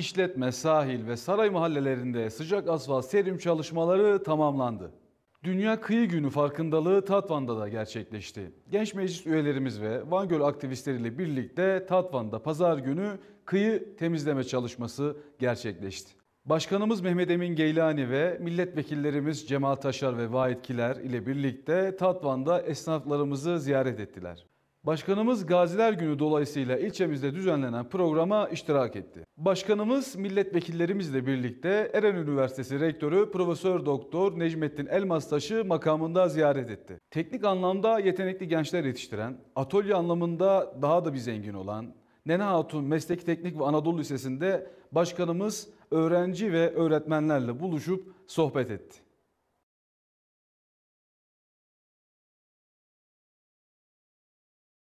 İşletme, sahil ve saray mahallelerinde sıcak asfalt serim çalışmaları tamamlandı. Dünya Kıyı Günü farkındalığı Tatvan'da da gerçekleşti. Genç meclis üyelerimiz ve Van Göl aktivistleriyle birlikte Tatvan'da pazar günü kıyı temizleme çalışması gerçekleşti. Başkanımız Mehmet Emin Geylani ve milletvekillerimiz Cemal Taşar ve Vahit Kiler ile birlikte Tatvan'da esnaflarımızı ziyaret ettiler. Başkanımız Gaziler Günü dolayısıyla ilçemizde düzenlenen programa iştirak etti. Başkanımız milletvekillerimizle birlikte Eren Üniversitesi Rektörü Profesör Doktor Necmettin Elmastaş'ı makamında ziyaret etti. Teknik anlamda yetenekli gençler yetiştiren, atölye anlamında daha da bir zengin olan Nene Hatun Mesleki Teknik ve Anadolu Lisesi'nde başkanımız öğrenci ve öğretmenlerle buluşup sohbet etti.